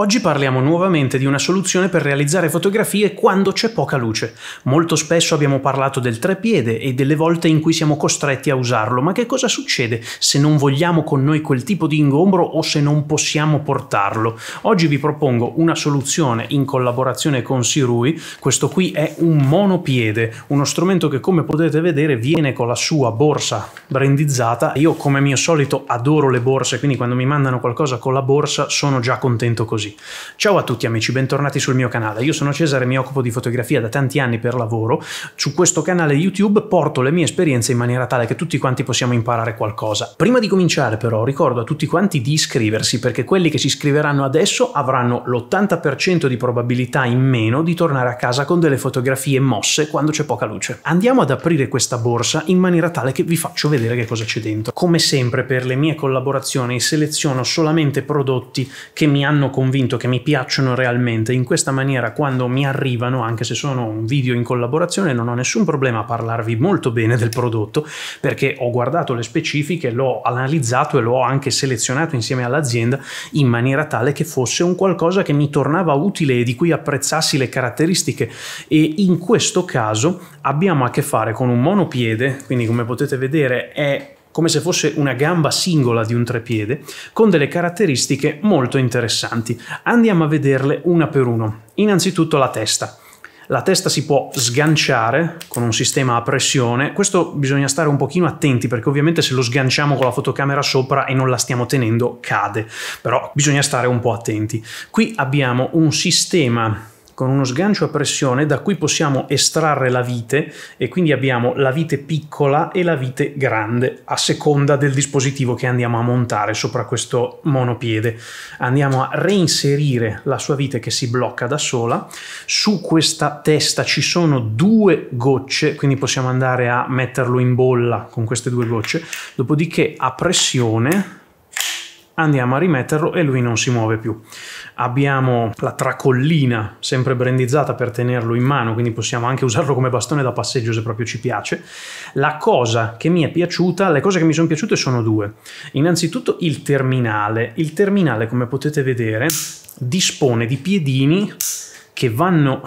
Oggi parliamo nuovamente di una soluzione per realizzare fotografie quando c'è poca luce. Molto spesso abbiamo parlato del trepiede e delle volte in cui siamo costretti a usarlo, ma che cosa succede se non vogliamo con noi quel tipo di ingombro o se non possiamo portarlo? Oggi vi propongo una soluzione in collaborazione con Sirui, questo qui è un monopiede, uno strumento che come potete vedere viene con la sua borsa brandizzata. Io come mio solito adoro le borse, quindi quando mi mandano qualcosa con la borsa sono già contento così così. Ciao a tutti amici, bentornati sul mio canale. Io sono Cesare, mi occupo di fotografia da tanti anni per lavoro. Su questo canale YouTube porto le mie esperienze in maniera tale che tutti quanti possiamo imparare qualcosa. Prima di cominciare però ricordo a tutti quanti di iscriversi perché quelli che si iscriveranno adesso avranno l'80% di probabilità in meno di tornare a casa con delle fotografie mosse quando c'è poca luce. Andiamo ad aprire questa borsa in maniera tale che vi faccio vedere che cosa c'è dentro. Come sempre per le mie collaborazioni seleziono solamente prodotti che mi hanno convinto convinto che mi piacciono realmente, in questa maniera quando mi arrivano, anche se sono un video in collaborazione, non ho nessun problema a parlarvi molto bene del prodotto perché ho guardato le specifiche, l'ho analizzato e l'ho anche selezionato insieme all'azienda in maniera tale che fosse un qualcosa che mi tornava utile e di cui apprezzassi le caratteristiche e in questo caso abbiamo a che fare con un monopiede, quindi come potete vedere è come se fosse una gamba singola di un trepiede, con delle caratteristiche molto interessanti. Andiamo a vederle una per uno. Innanzitutto la testa. La testa si può sganciare con un sistema a pressione, questo bisogna stare un pochino attenti perché ovviamente se lo sganciamo con la fotocamera sopra e non la stiamo tenendo cade, però bisogna stare un po' attenti. Qui abbiamo un sistema con uno sgancio a pressione da cui possiamo estrarre la vite e quindi abbiamo la vite piccola e la vite grande a seconda del dispositivo che andiamo a montare sopra questo monopiede. Andiamo a reinserire la sua vite che si blocca da sola. Su questa testa ci sono due gocce, quindi possiamo andare a metterlo in bolla con queste due gocce. Dopodiché a pressione andiamo a rimetterlo e lui non si muove più. Abbiamo la tracollina sempre brandizzata per tenerlo in mano, quindi possiamo anche usarlo come bastone da passeggio se proprio ci piace. La cosa che mi è piaciuta, le cose che mi sono piaciute sono due. Innanzitutto il terminale. Il terminale, come potete vedere, dispone di piedini che vanno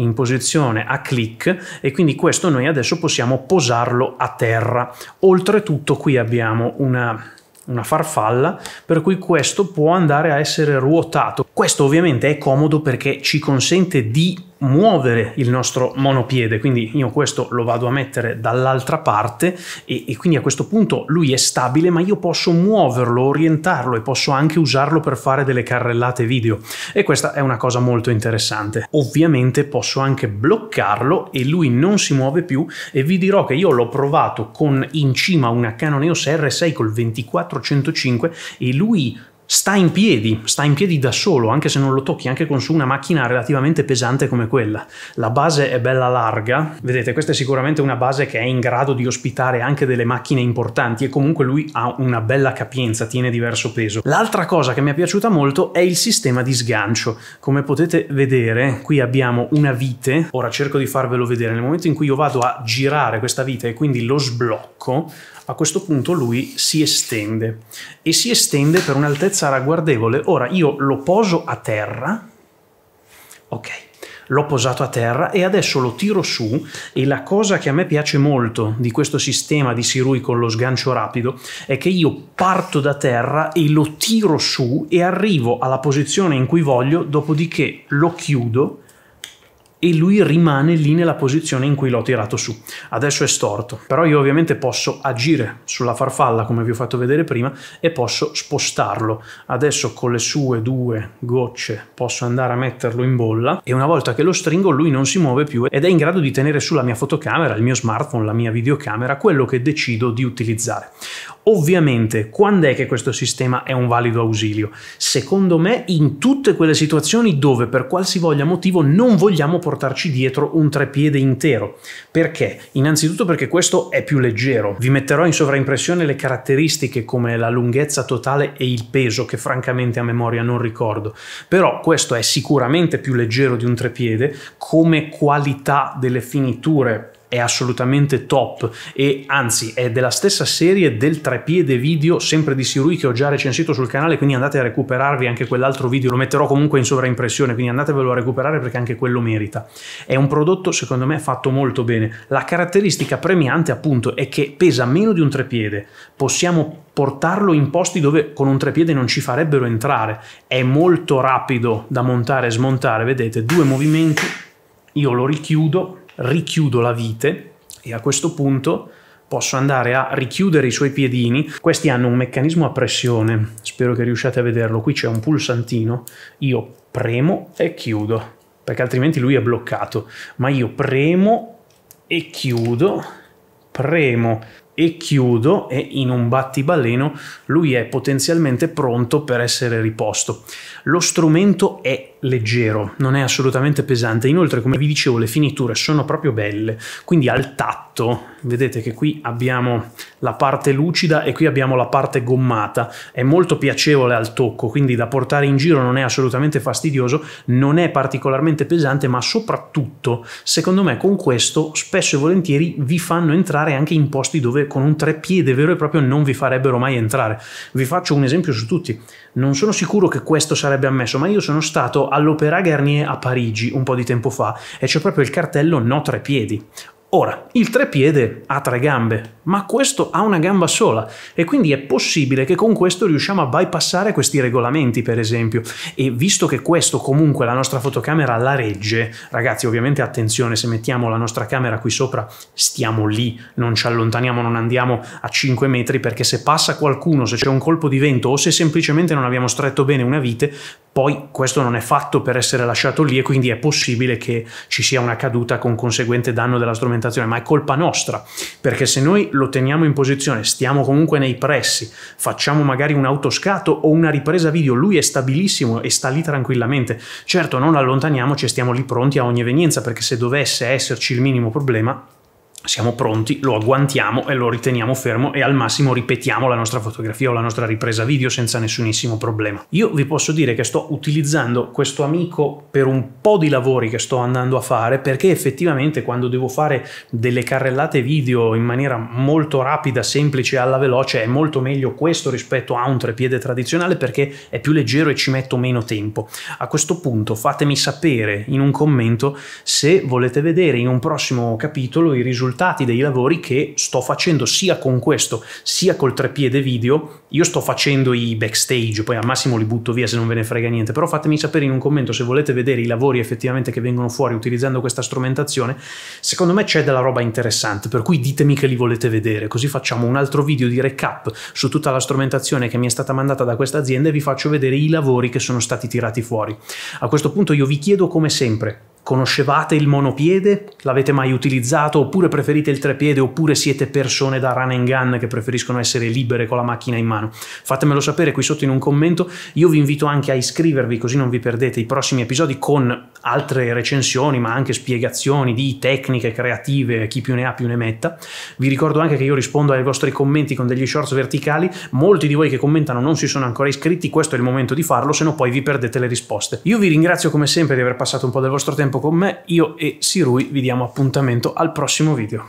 in posizione a clic e quindi questo noi adesso possiamo posarlo a terra. Oltretutto qui abbiamo una una farfalla, per cui questo può andare a essere ruotato. Questo ovviamente è comodo perché ci consente di muovere il nostro monopiede, quindi io questo lo vado a mettere dall'altra parte e, e, quindi a questo punto lui è stabile ma io posso muoverlo, orientarlo e posso anche usarlo per fare delle carrellate video e questa è una cosa molto interessante. Ovviamente posso anche bloccarlo e lui non si muove più e vi dirò che io l'ho provato con in cima una Canon EOS R6 col 2405 e lui sta in piedi, sta in piedi da solo, anche se non lo tocchi, anche con su una macchina relativamente pesante come quella. La base è bella larga, vedete, questa è sicuramente una base che è in grado di ospitare anche delle macchine importanti e comunque lui ha una bella capienza, tiene diverso peso. L'altra cosa che mi è piaciuta molto è il sistema di sgancio. Come potete vedere, qui abbiamo una vite, ora cerco di farvelo vedere, nel momento in cui io vado a girare questa vite e quindi lo sblocco, a questo punto lui si estende e si estende per un'altezza altezza ragguardevole. Ora io lo poso a terra, ok, l'ho posato a terra e adesso lo tiro su e la cosa che a me piace molto di questo sistema di Sirui con lo sgancio rapido è che io parto da terra e lo tiro su e arrivo alla posizione in cui voglio, dopodiché lo chiudo e lui rimane lì nella posizione in cui l'ho tirato su. Adesso è storto, però io ovviamente posso agire sulla farfalla come vi ho fatto vedere prima e posso spostarlo. Adesso con le sue due gocce posso andare a metterlo in bolla e una volta che lo stringo lui non si muove più ed è in grado di tenere sulla mia fotocamera, il mio smartphone, la mia videocamera, quello che decido di utilizzare. Ovviamente, quando è che questo sistema è un valido ausilio? Secondo me, in tutte quelle situazioni dove per qualsivoglia motivo non vogliamo portarci dietro un trepiede intero. Perché? Innanzitutto perché questo è più leggero. Vi metterò in sovraimpressione le caratteristiche come la lunghezza totale e il peso, che francamente a memoria non ricordo. Però questo è sicuramente più leggero di un trepiede, come qualità delle finiture è assolutamente top e anzi è della stessa serie del trepiede video sempre di Sirui che ho già recensito sul canale quindi andate a recuperarvi anche quell'altro video lo metterò comunque in sovraimpressione quindi andatevelo a recuperare perché anche quello merita è un prodotto secondo me fatto molto bene la caratteristica premiante appunto è che pesa meno di un trepiede possiamo portarlo in posti dove con un trepiede non ci farebbero entrare è molto rapido da montare e smontare vedete due movimenti io lo richiudo richiudo la vite e a questo punto posso andare a richiudere i suoi piedini. Questi hanno un meccanismo a pressione, spero che riusciate a vederlo. Qui c'è un pulsantino, io premo e chiudo, perché altrimenti lui è bloccato. Ma io premo e chiudo, premo e chiudo e in un battibaleno lui è potenzialmente pronto per essere riposto. Lo strumento è leggero, non è assolutamente pesante, inoltre come vi dicevo le finiture sono proprio belle, quindi al tatto vedete che qui abbiamo la parte lucida e qui abbiamo la parte gommata, è molto piacevole al tocco, quindi da portare in giro non è assolutamente fastidioso, non è particolarmente pesante, ma soprattutto secondo me con questo spesso e volentieri vi fanno entrare anche in posti dove con un treppiede vero e proprio non vi farebbero mai entrare. Vi faccio un esempio su tutti. Non sono sicuro che questo sarebbe ammesso, ma io sono stato all'Opéra Garnier a Parigi un po' di tempo fa e c'è proprio il cartello no treppiedi. Ora, il treppiede ha tre gambe, ma questo ha una gamba sola e quindi è possibile che con questo riusciamo a bypassare questi regolamenti, per esempio. E visto che questo comunque la nostra fotocamera la regge, ragazzi, ovviamente attenzione, se mettiamo la nostra camera qui sopra, stiamo lì, non ci allontaniamo, non andiamo a 5 metri perché se passa qualcuno, se c'è un colpo di vento o se semplicemente non abbiamo stretto bene una vite, poi questo non è fatto per essere lasciato lì e quindi è possibile che ci sia una caduta con conseguente danno della strumentazione, ma è colpa nostra, perché se noi lo teniamo in posizione, stiamo comunque nei pressi, facciamo magari un autoscatto o una ripresa video, lui è stabilissimo e sta lì tranquillamente. Certo, non allontaniamoci e stiamo lì pronti a ogni evenienza, perché se dovesse esserci il minimo problema, siamo pronti, lo agguantiamo e lo riteniamo fermo e al massimo ripetiamo la nostra fotografia o la nostra ripresa video senza nessunissimo problema. Io vi posso dire che sto utilizzando questo amico per un po' di lavori che sto andando a fare perché effettivamente quando devo fare delle carrellate video in maniera molto rapida, semplice e alla veloce è molto meglio questo rispetto a un trepiede tradizionale perché è più leggero e ci metto meno tempo. A questo punto fatemi sapere in un commento se volete vedere in un prossimo capitolo i risultati risultati dei lavori che sto facendo sia con questo sia col treppiede video. Io sto facendo i backstage, poi al massimo li butto via se non ve ne frega niente, però fatemi sapere in un commento se volete vedere i lavori effettivamente che vengono fuori utilizzando questa strumentazione. Secondo me c'è della roba interessante, per cui ditemi che li volete vedere, così facciamo un altro video di recap su tutta la strumentazione che mi è stata mandata da questa azienda e vi faccio vedere i lavori che sono stati tirati fuori. A questo punto io vi chiedo come sempre Conoscevate il monopiede? L'avete mai utilizzato? Oppure preferite il trepiede? Oppure siete persone da run and gun che preferiscono essere libere con la macchina in mano? Fatemelo sapere qui sotto in un commento. Io vi invito anche a iscrivervi così non vi perdete i prossimi episodi con altre recensioni, ma anche spiegazioni di tecniche creative, chi più ne ha più ne metta. Vi ricordo anche che io rispondo ai vostri commenti con degli shorts verticali. Molti di voi che commentano non si sono ancora iscritti, questo è il momento di farlo, se no poi vi perdete le risposte. Io vi ringrazio come sempre di aver passato un po' del vostro tempo tempo con me, io e Sirui vi diamo appuntamento al prossimo video.